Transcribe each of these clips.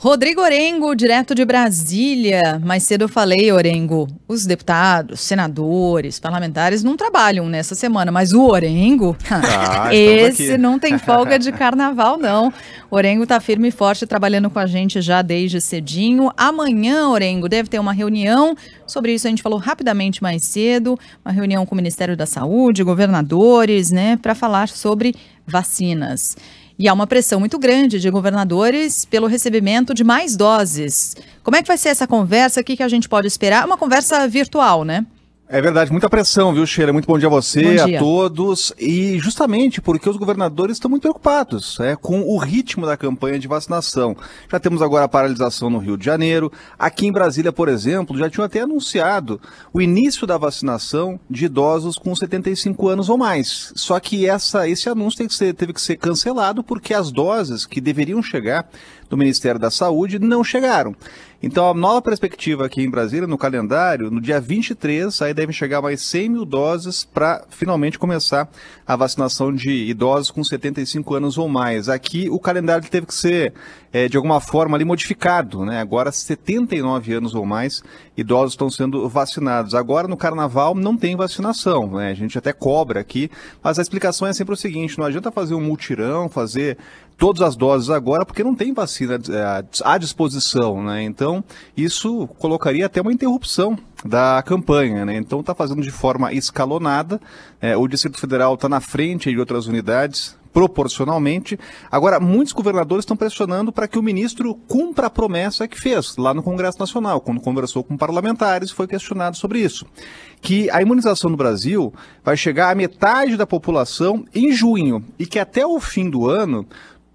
Rodrigo Orengo, direto de Brasília. Mais cedo eu falei, Orengo, os deputados, senadores, parlamentares não trabalham nessa semana, mas o Orengo, ah, esse não tem folga de carnaval, não. Orengo está firme e forte trabalhando com a gente já desde cedinho. Amanhã, Orengo, deve ter uma reunião. Sobre isso a gente falou rapidamente mais cedo, uma reunião com o Ministério da Saúde, governadores, né, para falar sobre vacinas. E há uma pressão muito grande de governadores pelo recebimento de mais doses. Como é que vai ser essa conversa? O que, que a gente pode esperar? Uma conversa virtual, né? É verdade, muita pressão, viu, Sheila? Muito bom dia a você, dia. a todos. E justamente porque os governadores estão muito preocupados é, com o ritmo da campanha de vacinação. Já temos agora a paralisação no Rio de Janeiro. Aqui em Brasília, por exemplo, já tinham até anunciado o início da vacinação de idosos com 75 anos ou mais. Só que essa, esse anúncio que ser, teve que ser cancelado porque as doses que deveriam chegar do Ministério da Saúde não chegaram. Então, a nova perspectiva aqui em Brasília, no calendário, no dia 23, aí devem chegar mais 100 mil doses para finalmente começar a vacinação de idosos com 75 anos ou mais. Aqui, o calendário teve que ser, é, de alguma forma, ali modificado. Né? Agora, 79 anos ou mais, idosos estão sendo vacinados. Agora, no Carnaval, não tem vacinação. Né? A gente até cobra aqui, mas a explicação é sempre o seguinte, não adianta fazer um multirão, fazer todas as doses agora, porque não tem vacina medicina à disposição, né? Então, isso colocaria até uma interrupção da campanha, né? Então está fazendo de forma escalonada. É, o Distrito Federal está na frente de outras unidades proporcionalmente. Agora, muitos governadores estão pressionando para que o ministro cumpra a promessa que fez lá no Congresso Nacional, quando conversou com parlamentares, foi questionado sobre isso. Que a imunização no Brasil vai chegar à metade da população em junho e que até o fim do ano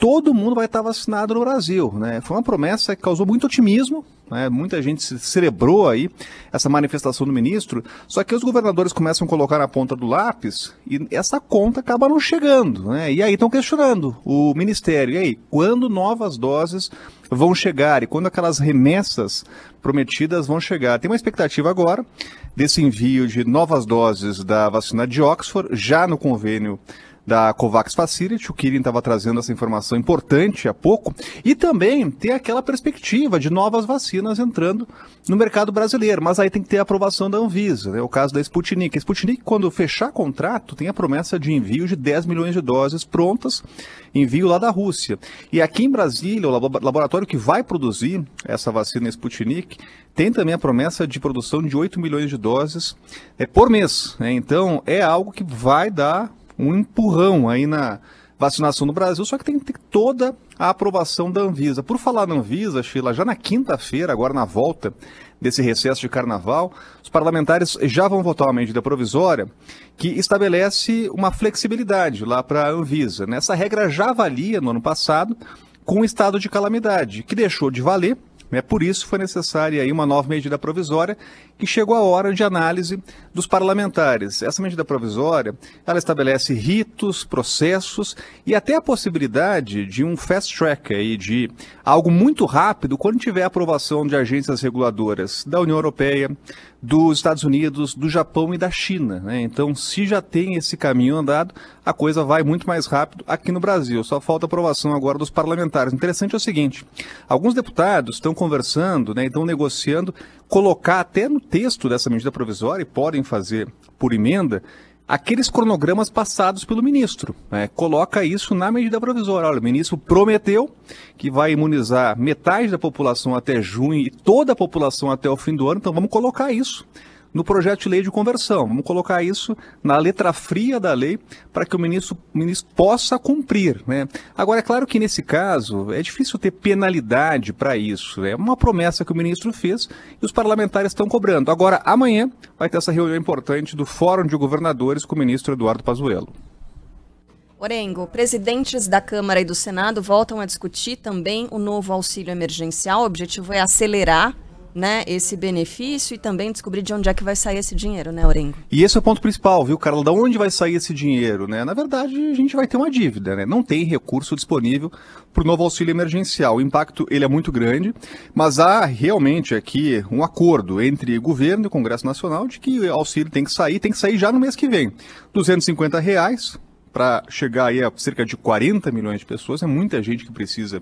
todo mundo vai estar vacinado no Brasil. Né? Foi uma promessa que causou muito otimismo, né? muita gente celebrou aí essa manifestação do ministro, só que os governadores começam a colocar na ponta do lápis e essa conta acaba não chegando. Né? E aí estão questionando o ministério. E aí, quando novas doses vão chegar e quando aquelas remessas prometidas vão chegar? Tem uma expectativa agora desse envio de novas doses da vacina de Oxford, já no convênio da Covax Facility, o Kirin estava trazendo essa informação importante há pouco, e também tem aquela perspectiva de novas vacinas entrando no mercado brasileiro, mas aí tem que ter a aprovação da Anvisa, né? o caso da Sputnik. A Sputnik, quando fechar contrato, tem a promessa de envio de 10 milhões de doses prontas, envio lá da Rússia. E aqui em Brasília, o laboratório que vai produzir essa vacina Sputnik tem também a promessa de produção de 8 milhões de doses é, por mês. Né? Então, é algo que vai dar um empurrão aí na vacinação no Brasil, só que tem que ter toda a aprovação da Anvisa. Por falar na Anvisa, Sheila, já na quinta-feira, agora na volta desse recesso de carnaval, os parlamentares já vão votar uma medida provisória que estabelece uma flexibilidade lá para a Anvisa. Essa regra já valia no ano passado com o estado de calamidade, que deixou de valer né? Por isso foi necessária aí uma nova medida provisória que chegou a hora de análise dos parlamentares. Essa medida provisória, ela estabelece ritos, processos e até a possibilidade de um fast track aí, de algo muito rápido quando tiver aprovação de agências reguladoras da União Europeia, dos Estados Unidos, do Japão e da China. Né? Então, se já tem esse caminho andado, a coisa vai muito mais rápido aqui no Brasil. Só falta aprovação agora dos parlamentares. Interessante é o seguinte: alguns deputados estão conversando, né, estão negociando, colocar até no texto dessa medida provisória, e podem fazer por emenda, aqueles cronogramas passados pelo ministro. Né? Coloca isso na medida provisória. Olha, o ministro prometeu que vai imunizar metade da população até junho e toda a população até o fim do ano, então vamos colocar isso no projeto de lei de conversão. Vamos colocar isso na letra fria da lei para que o ministro, o ministro possa cumprir. Né? Agora, é claro que nesse caso é difícil ter penalidade para isso. É uma promessa que o ministro fez e os parlamentares estão cobrando. Agora, amanhã vai ter essa reunião importante do Fórum de Governadores com o ministro Eduardo Pazuello. Orengo, presidentes da Câmara e do Senado voltam a discutir também o novo auxílio emergencial. O objetivo é acelerar né, esse benefício e também descobrir de onde é que vai sair esse dinheiro, né, Orengo? E esse é o ponto principal, viu, Carla? Da onde vai sair esse dinheiro, né? Na verdade, a gente vai ter uma dívida, né? Não tem recurso disponível para o novo auxílio emergencial. O impacto, ele é muito grande, mas há realmente aqui um acordo entre governo e Congresso Nacional de que o auxílio tem que sair, tem que sair já no mês que vem. R$ 250 reais para chegar aí a cerca de 40 milhões de pessoas, é muita gente que precisa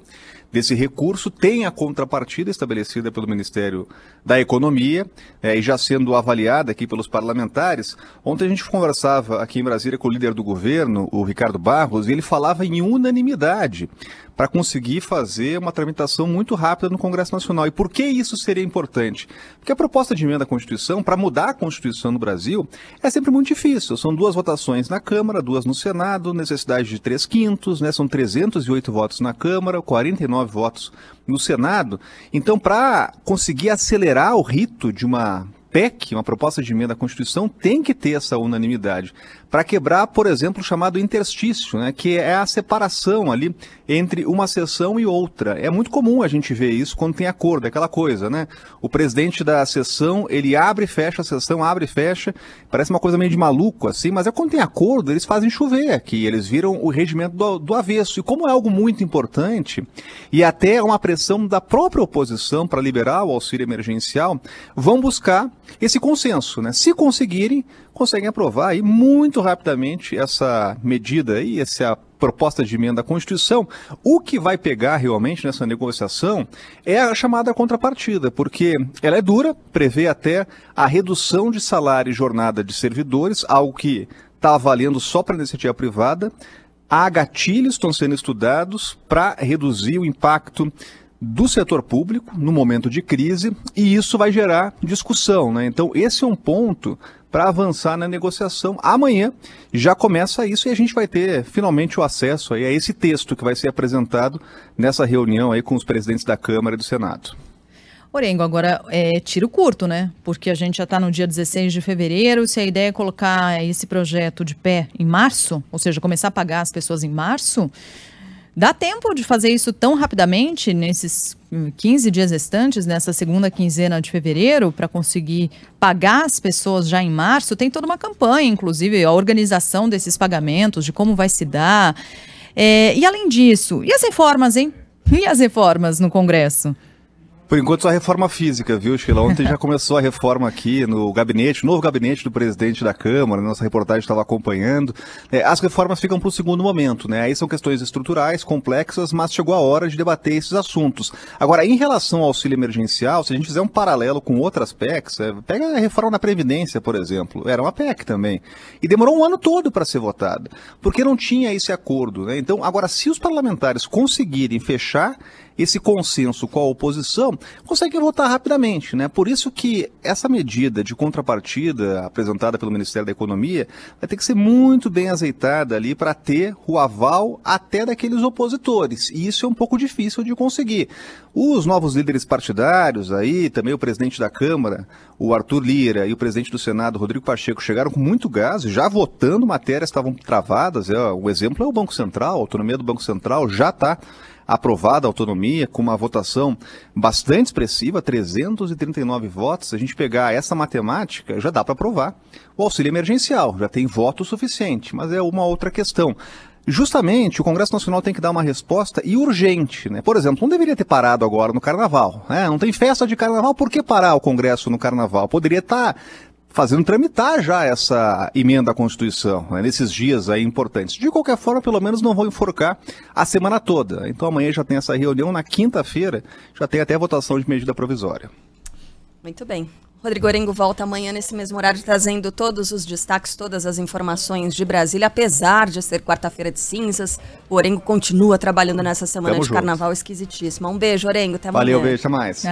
desse recurso tem a contrapartida estabelecida pelo Ministério da Economia é, e já sendo avaliada aqui pelos parlamentares. Ontem a gente conversava aqui em Brasília com o líder do governo, o Ricardo Barros, e ele falava em unanimidade para conseguir fazer uma tramitação muito rápida no Congresso Nacional. E por que isso seria importante? Porque a proposta de emenda à Constituição, para mudar a Constituição no Brasil, é sempre muito difícil. São duas votações na Câmara, duas no Senado, necessidade de três quintos, né? são 308 votos na Câmara, 49 49 votos no Senado. Então, para conseguir acelerar o rito de uma PEC, uma proposta de emenda à Constituição, tem que ter essa unanimidade para quebrar, por exemplo, o chamado interstício, né, que é a separação ali entre uma sessão e outra. É muito comum a gente ver isso quando tem acordo, é aquela coisa, né? O presidente da sessão, ele abre e fecha a sessão, abre e fecha. Parece uma coisa meio de maluco, assim, mas é quando tem acordo, eles fazem chover aqui, eles viram o regimento do, do avesso. E como é algo muito importante, e até uma pressão da própria oposição para liberar o auxílio emergencial, vão buscar esse consenso, né? Se conseguirem, conseguem aprovar aí muito rapidamente essa medida e essa proposta de emenda à Constituição, o que vai pegar realmente nessa negociação é a chamada contrapartida, porque ela é dura, prevê até a redução de salário e jornada de servidores, algo que está valendo só para a iniciativa privada. Há gatilhos estão sendo estudados para reduzir o impacto do setor público no momento de crise e isso vai gerar discussão. Né? Então, esse é um ponto para avançar na negociação. Amanhã já começa isso e a gente vai ter finalmente o acesso a esse texto que vai ser apresentado nessa reunião aí com os presidentes da Câmara e do Senado. Orengo, agora é tiro curto, né? Porque a gente já está no dia 16 de fevereiro. Se a ideia é colocar esse projeto de pé em março, ou seja, começar a pagar as pessoas em março, dá tempo de fazer isso tão rapidamente nesses 15 hum, dias restantes, nessa né, segunda quinzena de fevereiro, para conseguir pagar as pessoas já em março, tem toda uma campanha, inclusive, a organização desses pagamentos, de como vai se dar. É, e além disso, e as reformas, hein? E as reformas no Congresso? Por enquanto, só reforma física, viu, Sheila? Ontem já começou a reforma aqui no gabinete, novo gabinete do presidente da Câmara, né? nossa reportagem estava acompanhando. É, as reformas ficam para o segundo momento, né? Aí são questões estruturais, complexas, mas chegou a hora de debater esses assuntos. Agora, em relação ao auxílio emergencial, se a gente fizer um paralelo com outras PECs, é, pega a reforma da Previdência, por exemplo, era uma PEC também, e demorou um ano todo para ser votada, porque não tinha esse acordo, né? Então, agora, se os parlamentares conseguirem fechar esse consenso com a oposição, consegue votar rapidamente. Né? Por isso que essa medida de contrapartida apresentada pelo Ministério da Economia vai ter que ser muito bem azeitada ali para ter o aval até daqueles opositores. E isso é um pouco difícil de conseguir. Os novos líderes partidários aí, também o presidente da Câmara, o Arthur Lira, e o presidente do Senado, Rodrigo Pacheco, chegaram com muito gás, já votando matérias estavam travadas. É, o exemplo é o Banco Central, a autonomia do Banco Central já está aprovada a autonomia, com uma votação bastante expressiva, 339 votos. Se a gente pegar essa matemática, já dá para aprovar o auxílio emergencial, já tem voto suficiente, mas é uma outra questão justamente o Congresso Nacional tem que dar uma resposta e urgente, né? Por exemplo, não deveria ter parado agora no Carnaval, né? Não tem festa de Carnaval, por que parar o Congresso no Carnaval? Poderia estar tá fazendo tramitar já essa emenda à Constituição, né, nesses dias aí importantes. De qualquer forma, pelo menos não vão enforcar a semana toda. Então amanhã já tem essa reunião, na quinta-feira já tem até a votação de medida provisória. Muito bem. Rodrigo Orengo volta amanhã nesse mesmo horário trazendo todos os destaques, todas as informações de Brasília. Apesar de ser quarta-feira de cinzas, o Orengo continua trabalhando nessa semana Tamo de junto. carnaval esquisitíssima. Um beijo, Orengo. Até amanhã. Valeu, beijo. Até mais.